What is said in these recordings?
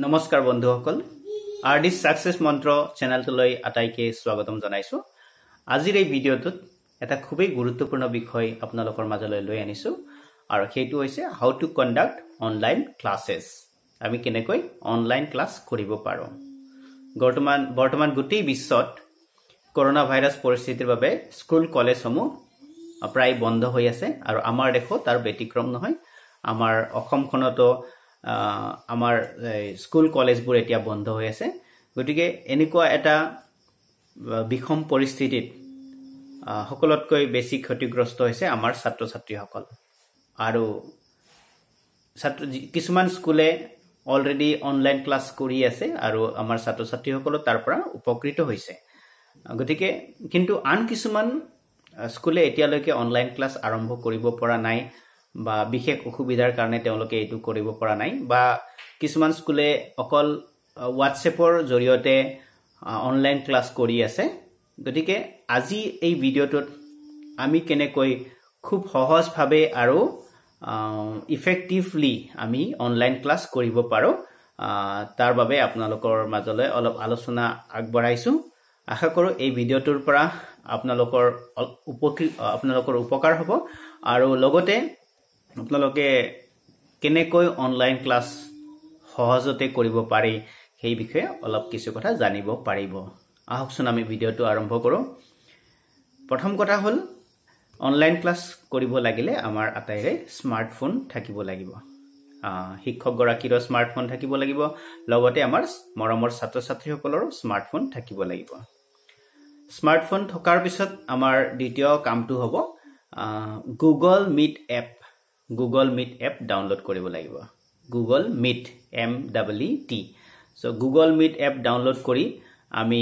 নমস্কাৰ বন্ধুসকল আৰ্ডিছ ছাকচেছ মন্ত্ৰ চেনেলটোলৈ আটাইকে স্বাগতম জনাইছোঁ আজিৰ এই ভিডিঅ'টোত এটা খুবেই গুৰুত্বপূৰ্ণ বিষয় আপোনালোকৰ মাজলৈ লৈ আনিছোঁ আৰু সেইটো হৈছে how to conduct online classes আমি কেনেকৈ অনলাইন ক্লাছ কৰিব পাৰোঁ বৰ্তমান বৰ্তমান গোটেই বিশ্বত কৰোণা ভাইৰাছ পৰিস্থিতিৰ বাবে স্কুল কলেজসমূহ প্ৰায় বন্ধ হৈ আছে আৰু আমাৰ দেশত আৰু ব্যতিক্ৰম নহয় আমাৰ অসমখনতো আমাৰ স্কুল কলেজবোৰ এতিয়া বন্ধ হৈ আছে গতিকে এনেকুৱা এটা বিষম পৰিস্থিতিত সকলোতকৈ বেছি ক্ষতিগ্ৰস্ত হৈছে আমাৰ ছাত্ৰ ছাত্ৰীসকল আৰু ছাত্ৰ কিছুমান স্কুলে অলৰেডি অনলাইন ক্লাছ কৰি আছে আৰু আমাৰ ছাত্ৰ ছাত্ৰীসকলো তাৰ পৰা উপকৃত হৈছে গতিকে কিন্তু আন কিছুমান স্কুলে এতিয়ালৈকে অনলাইন ক্লাছ আৰম্ভ কৰিব পৰা নাই বা বিশেষ অসুবিধাৰ কাৰণে তেওঁলোকে এইটো কৰিব পৰা নাই বা কিছুমান স্কুলে অকল হোৱাটছএপৰ জৰিয়তে অনলাইন ক্লাছ কৰি আছে গতিকে আজি এই ভিডিঅ'টোত আমি কেনেকৈ খুব সহজভাৱে আৰু ইফেক্টিভলি আমি অনলাইন ক্লাছ কৰিব পাৰোঁ তাৰ বাবে আপোনালোকৰ মাজলৈ অলপ আলোচনা আগবঢ়াইছোঁ আশা কৰোঁ এই ভিডিঅ'টোৰ পৰা আপোনালোকৰ উপকৃত আপোনালোকৰ উপকাৰ হ'ব আৰু লগতে আপোনালোকে কেনেকৈ অনলাইন ক্লাছ সহজতে কৰিব পাৰি সেই বিষয়ে অলপ কিছু কথা জানিব পাৰিব আহকচোন আমি ভিডিঅ'টো আৰম্ভ কৰোঁ প্ৰথম কথা হ'ল অনলাইন ক্লাছ কৰিব লাগিলে আমাৰ আটাইৰে স্মাৰ্টফোন থাকিব লাগিব শিক্ষকগৰাকীৰো স্মাৰ্টফোন থাকিব লাগিব লগতে আমাৰ মৰমৰ ছাত্ৰ ছাত্ৰীসকলৰো স্মাৰ্টফোন থাকিব লাগিব স্মাৰ্টফোন থকাৰ পিছত আমাৰ দ্বিতীয় কামটো হ'ব Google Meet app Google Meet app download কৰিব লাগিব গুগল মিট এম ডাব্লি টি চ' গুগল মিট এপ ডাউনলোড কৰি আমি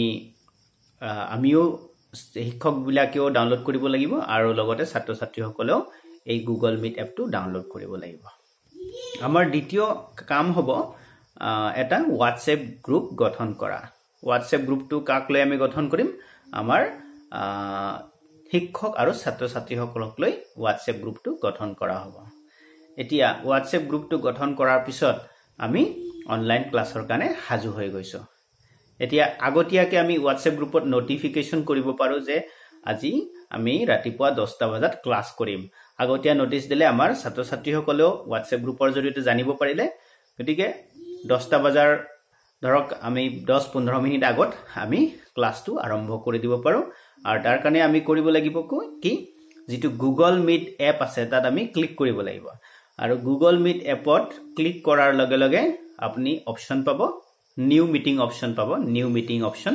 আমিও শিক্ষকবিলাকেও ডাউনলোড কৰিব লাগিব আৰু লগতে ছাত্ৰ ছাত্ৰীসকলেও এই গুগল মিট এপটো ডাউনলোড কৰিব লাগিব আমাৰ দ্বিতীয় কাম হ'ব এটা হোৱাটছএপ গ্ৰুপ গঠন কৰা হোৱাটছএপ গ্ৰুপটো কাক লৈ আমি গঠন কৰিম আমাৰ শিক্ষক আৰু ছাত্ৰ ছাত্ৰীসকলক লৈ হোৱাটছএপ গ্ৰুপটো গঠন কৰা হ'ব এতিয়া হোৱাটছএপ গ্ৰুপটো গঠন কৰাৰ পিছত আমি অনলাইন ক্লাছৰ কাৰণে সাজু হৈ গৈছোঁ এতিয়া আগতীয়াকৈ আমি হোৱাটছএপ গ্ৰুপত নটিফিকেশ্যন কৰিব পাৰোঁ যে আজি আমি ৰাতিপুৱা দহটা বজাত ক্লাছ কৰিম আগতীয়া নটিছ দিলে আমাৰ ছাত্ৰ ছাত্ৰীসকলেও হোৱাটছএপ গ্ৰুপৰ জৰিয়তে জানিব পাৰিলে গতিকে দহটা বজাৰ ধৰক আমি দহ পোন্ধৰ মিনিট আগত আমি ক্লাছটো আৰম্ভ কৰি দিব পাৰোঁ আৰু তাৰ কাৰণে আমি কৰিব লাগিব কি যিটো গুগল মিট এপ আছে তাত আমি ক্লিক কৰিব লাগিব আৰু গুগল মিট এপত ক্লিক কৰাৰ লগে লগে আপুনি অপশ্যন পাব নিউ মিটিং অপশ্যন পাব নিউ মিটিং অপশ্যন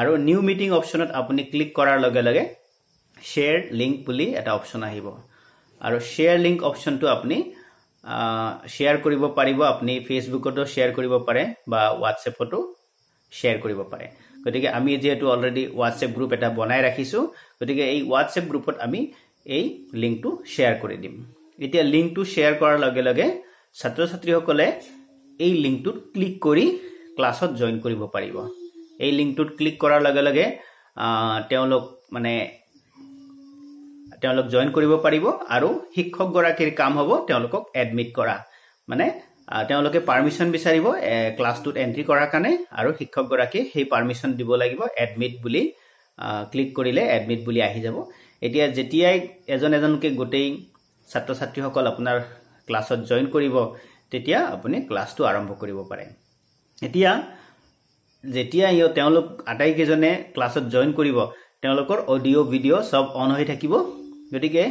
আৰু নিউ মিটিং অপশ্যনত আপুনি ক্লিক কৰাৰ লগে লগে শ্বেয়াৰ লিংক বুলি এটা অপশ্যন আহিব আৰু শ্বেয়াৰ লিংক অপশ্যনটো আপুনি শ্বেয়াৰ কৰিব পাৰিব আপুনি ফেচবুকতো শ্বেয়াৰ কৰিব পাৰে বা হোৱাটছএপতো শ্বেয়াৰ কৰিব পাৰে গতিকে আমি যিহেতু অলৰেডি হোৱাটছএপ গ্ৰুপ এটা বনাই ৰাখিছোঁ গতিকে এই হোৱাটছএপ গ্ৰুপত আমি এই লিংকটো শ্বেয়াৰ কৰি দিম এতিয়া লিংকটো শ্বেয়াৰ কৰাৰ লগে লগে ছাত্ৰ ছাত্ৰীসকলে এই লিংকটোত ক্লিক কৰি ক্লাছত জইন কৰিব পাৰিব এই লিংকটোত ক্লিক কৰাৰ লগে লগে তেওঁলোক মানে তেওঁলোক জইন কৰিব পাৰিব আৰু শিক্ষকগৰাকীৰ কাম হ'ব তেওঁলোকক এডমিট কৰা মানে তেওঁলোকে পাৰ্মিশ্যন বিচাৰিব ক্লাছটোত এণ্ট্ৰি কৰাৰ কাৰণে আৰু শিক্ষকগৰাকীয়ে সেই পাৰ্মিশ্যন দিব লাগিব এডমিট বুলি ক্লিক কৰিলে এডমিট বুলি আহি যাব এতিয়া যেতিয়াই এজন এজনকে গোটেই ছাত্ৰ ছাত্ৰীসকল আপোনাৰ ক্লাছত জইন কৰিব তেতিয়া আপুনি ক্লাছটো আৰম্ভ কৰিব পাৰে এতিয়া যেতিয়া ইয় তেওঁলোক আটাইকেইজনে ক্লাছত জইন কৰিব তেওঁলোকৰ অডিঅ' ভিডিঅ' চব অন হৈ থাকিব গতিকে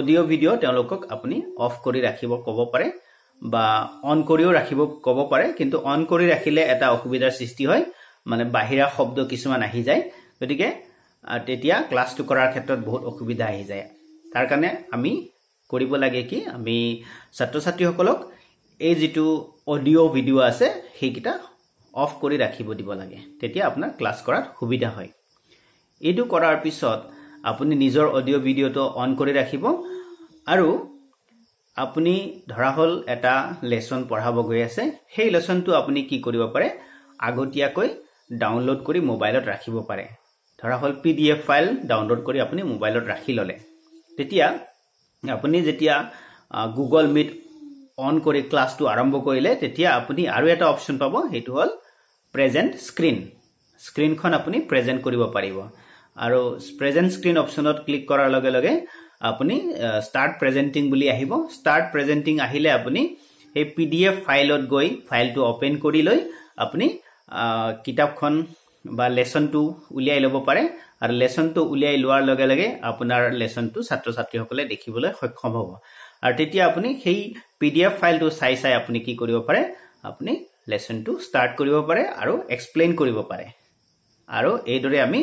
অডিঅ' ভিডিঅ' তেওঁলোকক আপুনি অফ কৰি ৰাখিব ক'ব পাৰে বা অন কৰিও ৰাখিব ক'ব পাৰে কিন্তু অন কৰি ৰাখিলে এটা অসুবিধাৰ সৃষ্টি হয় মানে বাহিৰা শব্দ কিছুমান আহি যায় গতিকে তেতিয়া ক্লাছটো কৰাৰ ক্ষেত্ৰত বহুত অসুবিধা আহি যায় তাৰ কাৰণে আমি কৰিব লাগে কি আমি ছাত্ৰ ছাত্ৰীসকলক এই যিটো অডিঅ' ভিডিঅ' আছে সেইকেইটা অফ কৰি ৰাখিব দিব লাগে তেতিয়া আপোনাৰ ক্লাছ কৰাত সুবিধা হয় এইটো কৰাৰ পিছত আপুনি নিজৰ অডিঅ' ভিডিঅ'টো অন কৰি ৰাখিব আৰু আপুনি ধৰা হ'ল এটা লেচন পঢ়াব গৈ আছে সেই লেচনটো আপুনি কি কৰিব পাৰে আগতীয়াকৈ ডাউনলোড কৰি মোবাইলত ৰাখিব পাৰে ধৰা হ'ল P D F file download কৰি আপুনি মোবাইলত ৰাখি ল'লে তেতিয়া আপুনি যেতিয়া গুগল মিট অন কৰি ক্লাছটো আৰম্ভ কৰিলে তেতিয়া আপুনি আৰু এটা অপশ্যন পাব সেইটো হ'ল প্ৰেজেণ্ট স্ক্ৰীণ স্ক্ৰীণখন আপুনি প্ৰেজেণ্ট কৰিব পাৰিব আৰু প্ৰেজেণ্ট স্ক্ৰীণ অপশ্যনত ক্লিক কৰাৰ লগে লগে আপুনি ষ্টাৰ্ট প্ৰেজেণ্টিং বুলি আহিব ষ্টাৰ্ট প্ৰেজেণ্টিং আহিলে আপুনি সেই পি ডি এফ ফাইলত গৈ ফাইলটো অ'পেন কৰি লৈ আপুনি কিতাপখন বা লেচনটো উলিয়াই ল'ব পাৰে আৰু লেচনটো উলিয়াই লোৱাৰ লগে লগে আপোনাৰ লেচনটো ছাত্ৰ ছাত্ৰীসকলে দেখিবলৈ সক্ষম হ'ব আৰু তেতিয়া আপুনি সেই পি ডি এফ ফাইলটো চাই চাই আপুনি কি কৰিব পাৰে আপুনি লেচনটো ষ্টাৰ্ট কৰিব পাৰে আৰু এক্সপ্লেইন কৰিব পাৰে আৰু এইদৰে আমি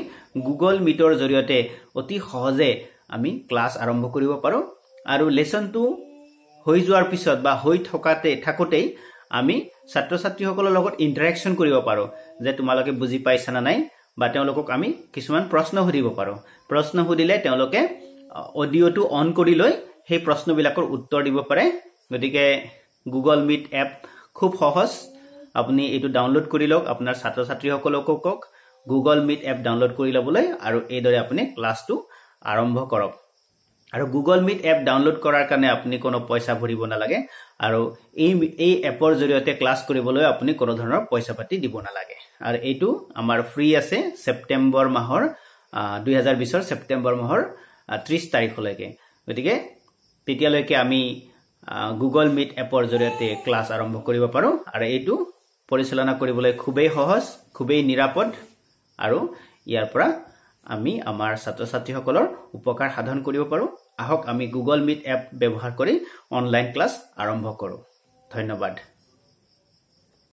গুগল মিটৰ জৰিয়তে অতি সহজে আমি ক্লাছ আৰম্ভ কৰিব পাৰোঁ আৰু লেচনটো হৈ যোৱাৰ পিছত বা হৈ থকাতে থাকোঁতেই আমি ছাত্ৰ ছাত্ৰীসকলৰ লগত ইণ্টাৰেকশ্যন কৰিব পাৰোঁ যে তোমালোকে বুজি পাইছা নে নাই বা তেওঁলোকক আমি কিছুমান প্ৰশ্ন সুধিব পাৰোঁ প্ৰশ্ন সুধিলে তেওঁলোকে অডিঅ'টো অন কৰি লৈ সেই প্ৰশ্নবিলাকৰ উত্তৰ দিব পাৰে গতিকে গুগল মিট এপ খুব সহজ আপুনি এইটো ডাউনলোড কৰি লওক আপোনাৰ ছাত্ৰ ছাত্ৰীসকলকো কওক গুগল মিট এপ ডাউনলোড কৰি ল'বলৈ আৰু এইদৰে আপুনি ক্লাছটো আৰম্ভ কৰক আৰু গুগল মিট এপ ডাউনলোড কৰাৰ কাৰণে আপুনি কোনো পইচা ভৰিব নালাগে আৰু এই এই এপৰ জৰিয়তে ক্লাছ কৰিবলৈ আপুনি কোনো ধৰণৰ পইচা পাতি দিব নালাগে আৰু এইটো আমাৰ ফ্ৰী আছে ছেপ্টেম্বৰ মাহৰ দুহেজাৰ বিছৰ ছেপ্টেম্বৰ মাহৰ ত্ৰিছ তাৰিখলৈকে গতিকে তেতিয়ালৈকে আমি গুগল মিট এপৰ জৰিয়তে ক্লাছ আৰম্ভ কৰিব পাৰোঁ আৰু এইটো পৰিচালনা কৰিবলৈ খুবেই সহজ খুবেই নিৰাপদ আৰু ইয়াৰ পৰা আমি আমাৰ ছাত্ৰ ছাত্ৰীসকলৰ উপকাৰ সাধন কৰিব পাৰোঁ আহক আমি গুগল মিট এপ ব্যৱহাৰ কৰি অনলাইন ক্লাছ আৰম্ভ কৰোঁ ধন্যবাদ